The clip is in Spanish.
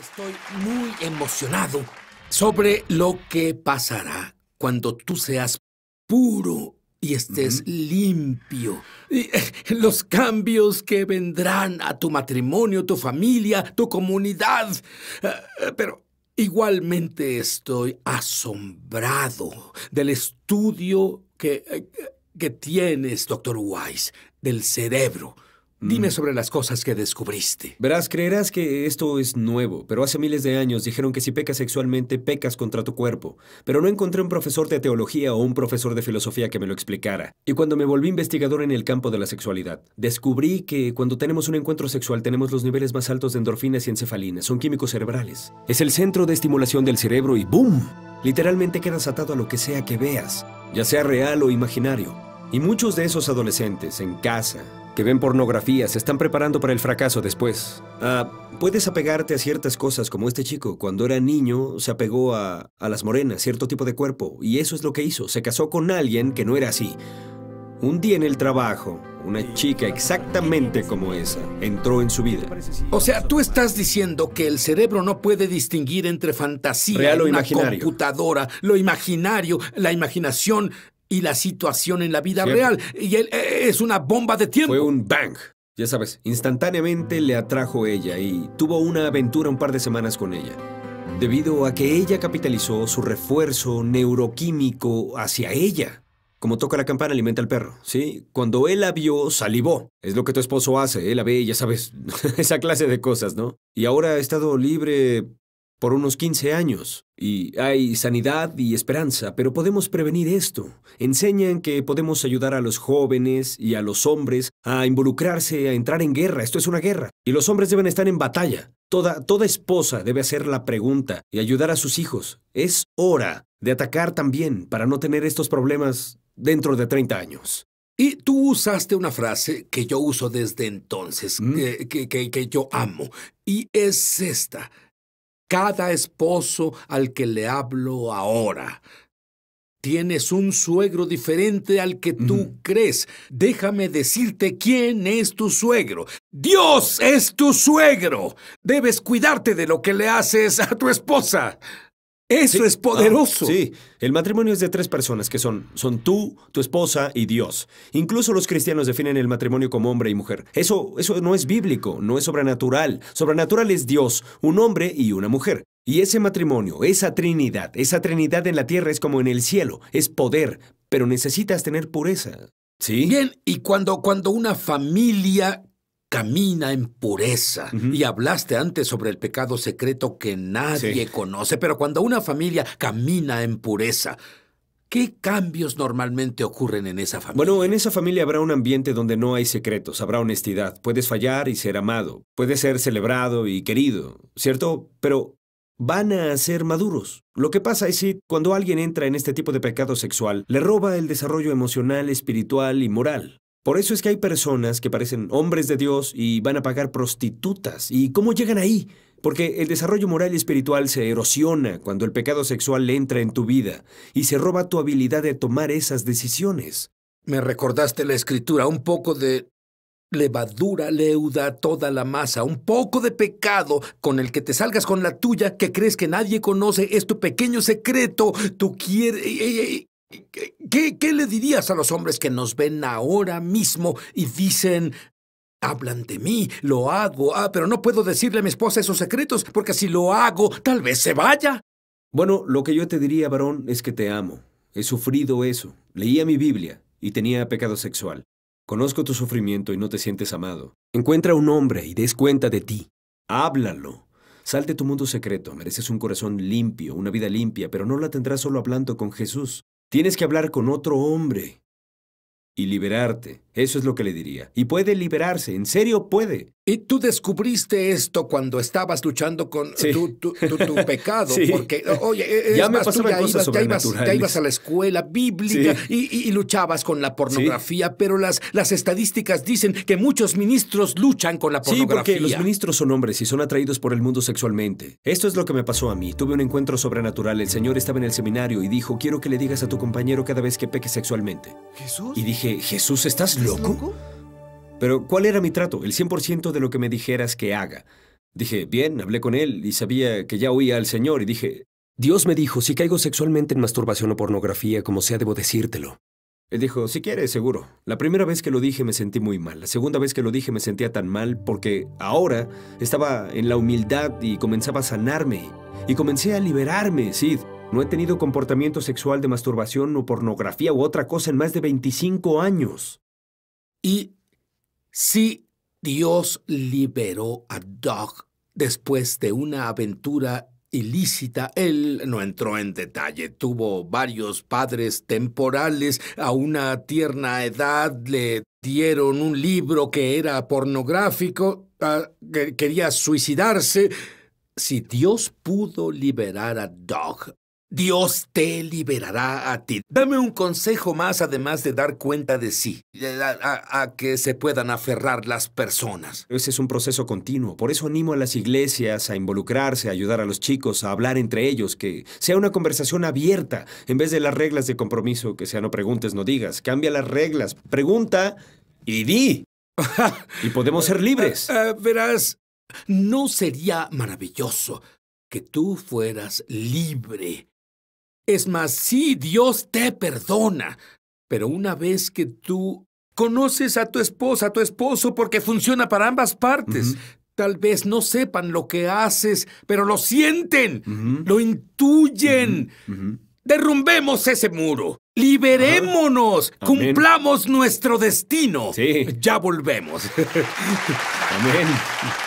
Estoy muy emocionado sobre lo que pasará cuando tú seas puro y estés limpio. Y, eh, los cambios que vendrán a tu matrimonio, tu familia, tu comunidad. Eh, eh, pero igualmente estoy asombrado del estudio que, que tienes, doctor Wise, del cerebro. Dime mm. sobre las cosas que descubriste. Verás, creerás que esto es nuevo, pero hace miles de años dijeron que si pecas sexualmente, pecas contra tu cuerpo. Pero no encontré un profesor de teología o un profesor de filosofía que me lo explicara. Y cuando me volví investigador en el campo de la sexualidad, descubrí que cuando tenemos un encuentro sexual tenemos los niveles más altos de endorfinas y encefalinas, son químicos cerebrales. Es el centro de estimulación del cerebro y ¡boom! Literalmente quedas atado a lo que sea que veas, ya sea real o imaginario. Y muchos de esos adolescentes, en casa, que ven pornografía, se están preparando para el fracaso después. Ah, puedes apegarte a ciertas cosas, como este chico. Cuando era niño, se apegó a, las morenas, cierto tipo de cuerpo, y eso es lo que hizo. Se casó con alguien que no era así. Un día en el trabajo, una chica exactamente como esa entró en su vida. O sea, tú estás diciendo que el cerebro no puede distinguir entre fantasía, Real o computadora, lo imaginario, la imaginación, y la situación en la vida real. Y él eh, es una bomba de tiempo. Fue un bang. Ya sabes, instantáneamente le atrajo ella y tuvo una aventura un par de semanas con ella. Debido a que ella capitalizó su refuerzo neuroquímico hacia ella. Como toca la campana, alimenta al perro, ¿sí? Cuando él la vio, salivó. Es lo que tu esposo hace, él la ve, ya sabes, esa clase de cosas, ¿no? Y ahora ha estado libre por unos 15 años. Y hay sanidad y esperanza, pero podemos prevenir esto. Enseñan que podemos ayudar a los jóvenes y a los hombres a involucrarse, a entrar en guerra. Esto es una guerra. Y los hombres deben estar en batalla. Toda, toda esposa debe hacer la pregunta y ayudar a sus hijos. Es hora de atacar también para no tener estos problemas dentro de 30 años. Y tú usaste una frase que yo uso desde entonces, ¿Mm? que yo amo, y es esta cada esposo al que le hablo ahora. Tienes un suegro diferente al que tú crees. Déjame decirte quién es tu suegro. Dios es tu suegro. Debes cuidarte de lo que le haces a tu esposa. Eso es poderoso. Ah, sí, el matrimonio es de tres personas, que son, son tú, tu esposa y Dios. Incluso los cristianos definen el matrimonio como hombre y mujer. Eso, eso no es bíblico, no es sobrenatural. Sobrenatural es Dios, un hombre y una mujer. Y ese matrimonio, esa trinidad, esa trinidad en la tierra es como en el cielo, es poder, pero necesitas tener pureza. ¿Sí? Bien, y cuando, cuando una familia camina en pureza. Y hablaste antes sobre el pecado secreto que nadie conoce, pero cuando una familia camina en pureza, ¿Qué cambios normalmente ocurren en esa familia? Bueno, en esa familia habrá un ambiente donde no hay secretos, habrá honestidad, puedes fallar y ser amado, puedes ser celebrado y querido, ¿cierto? Pero van a ser maduros. Lo que pasa es que cuando alguien entra en este tipo de pecado sexual, le roba el desarrollo emocional, espiritual y moral. Por eso es que hay personas que parecen hombres de Dios y van a pagar prostitutas. ¿Y cómo llegan ahí? Porque el desarrollo moral y espiritual se erosiona cuando el pecado sexual entra en tu vida y se roba tu habilidad de tomar esas decisiones. Me recordaste la escritura, un poco de levadura leuda toda la masa, un poco de pecado con el que te salgas con la tuya que crees que nadie conoce, es tu pequeño secreto, tú quieres... ¿Qué, ¿Qué, le dirías a los hombres que nos ven ahora mismo y dicen, hablan de mí, lo hago, ah, pero no puedo decirle a mi esposa esos secretos, porque si lo hago, tal vez se vaya? Bueno, lo que yo te diría, varón, es que te amo. He sufrido eso. Leía mi Biblia y tenía pecado sexual. Conozco tu sufrimiento y no te sientes amado. Encuentra un hombre y des cuenta de ti. Háblalo. Salte tu mundo secreto, mereces un corazón limpio, una vida limpia, pero no la tendrás solo hablando con Jesús. Tienes que hablar con otro hombre y liberarte. Eso es lo que le diría. Y puede liberarse, en serio puede. Y tú descubriste esto cuando estabas luchando con tu, pecado, porque, oye, e, ya me tú ya ibas, ya ibas, a la escuela bíblica y, luchabas con la pornografía, pero las, estadísticas dicen que muchos ministros luchan con la pornografía. Sí, porque los ministros son hombres y son atraídos por el mundo sexualmente. Esto es lo que me pasó a mí. Tuve un encuentro sobrenatural. El Señor estaba en el seminario y dijo, quiero que le digas a tu compañero cada vez que peque sexualmente. ¿Jesús? Y dije, Jesús, ¿estás loco? Pero ¿cuál era mi trato? El 100% de lo que me dijeras que haga. Dije, bien, hablé con él y sabía que ya oía al Señor y dije, Dios me dijo, si caigo sexualmente en masturbación o pornografía, como sea, debo decírtelo. Él dijo, si quieres, seguro. La primera vez que lo dije me sentí muy mal. La segunda vez que lo dije me sentía tan mal porque ahora estaba en la humildad y comenzaba a sanarme. Y comencé a liberarme, Sid. No he tenido comportamiento sexual de masturbación o pornografía u otra cosa en más de 25 años. Y si Dios liberó a Doug después de una aventura ilícita. Él no entró en detalle. Tuvo varios padres temporales. A una tierna edad le dieron un libro que era pornográfico. Ah, quería suicidarse. Si Dios pudo liberar a Doug, Dios te liberará a ti. Dame un consejo más además de dar cuenta de sí, a, que se puedan aferrar las personas. Ese es un proceso continuo. Por eso animo a las iglesias a involucrarse, a ayudar a los chicos, a hablar entre ellos, que sea una conversación abierta, en vez de las reglas de compromiso, que sea no preguntes, no digas. Cambia las reglas, pregunta y di. y podemos ser libres. Ah, ah, verás, ¿no sería maravilloso que tú fueras libre? Es más, sí, Dios te perdona. Pero una vez que tú conoces a tu esposa, a tu esposo, porque funciona para ambas partes, tal vez no sepan lo que haces, pero lo sienten, lo intuyen. Derrumbemos ese muro. Liberémonos. Cumplamos nuestro destino. Ya volvemos. Amén.